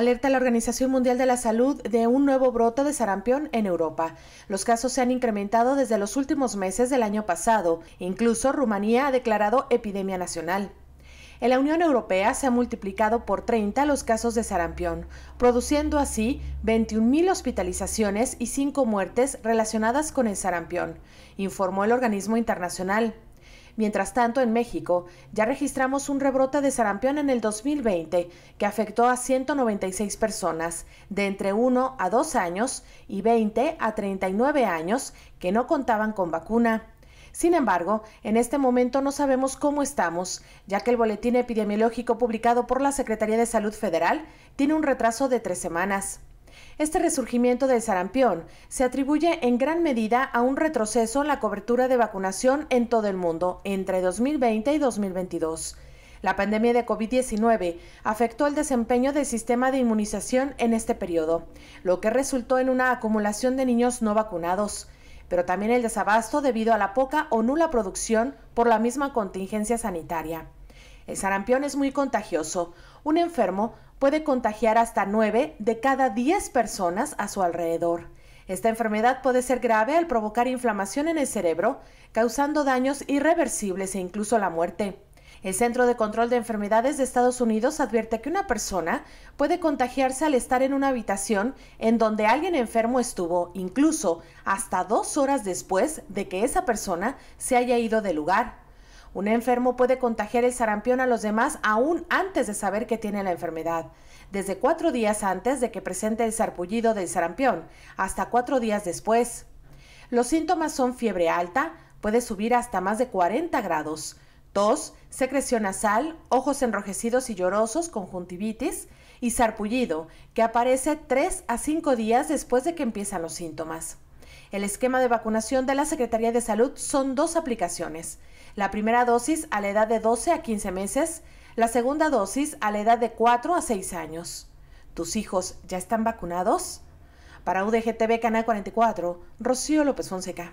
Alerta a la Organización Mundial de la Salud de un nuevo brote de sarampión en Europa. Los casos se han incrementado desde los últimos meses del año pasado. Incluso Rumanía ha declarado epidemia nacional. En la Unión Europea se han multiplicado por 30 los casos de sarampión, produciendo así 21.000 hospitalizaciones y 5 muertes relacionadas con el sarampión, informó el organismo internacional. Mientras tanto, en México ya registramos un rebrote de sarampión en el 2020 que afectó a 196 personas de entre 1 a 2 años y 20 a 39 años que no contaban con vacuna. Sin embargo, en este momento no sabemos cómo estamos, ya que el boletín epidemiológico publicado por la Secretaría de Salud Federal tiene un retraso de tres semanas. Este resurgimiento del sarampión se atribuye en gran medida a un retroceso en la cobertura de vacunación en todo el mundo entre 2020 y 2022. La pandemia de COVID-19 afectó el desempeño del sistema de inmunización en este periodo, lo que resultó en una acumulación de niños no vacunados, pero también el desabasto debido a la poca o nula producción por la misma contingencia sanitaria. El sarampión es muy contagioso. Un enfermo puede contagiar hasta 9 de cada 10 personas a su alrededor. Esta enfermedad puede ser grave al provocar inflamación en el cerebro, causando daños irreversibles e incluso la muerte. El Centro de Control de Enfermedades de Estados Unidos advierte que una persona puede contagiarse al estar en una habitación en donde alguien enfermo estuvo, incluso hasta dos horas después de que esa persona se haya ido del lugar. Un enfermo puede contagiar el sarampión a los demás aún antes de saber que tiene la enfermedad, desde cuatro días antes de que presente el sarpullido del sarampión, hasta cuatro días después. Los síntomas son fiebre alta, puede subir hasta más de 40 grados, tos, secreción nasal, ojos enrojecidos y llorosos, conjuntivitis y sarpullido, que aparece tres a cinco días después de que empiezan los síntomas. El esquema de vacunación de la Secretaría de Salud son dos aplicaciones. La primera dosis a la edad de 12 a 15 meses, la segunda dosis a la edad de 4 a 6 años. ¿Tus hijos ya están vacunados? Para UDGTV Canal 44, Rocío López Fonseca.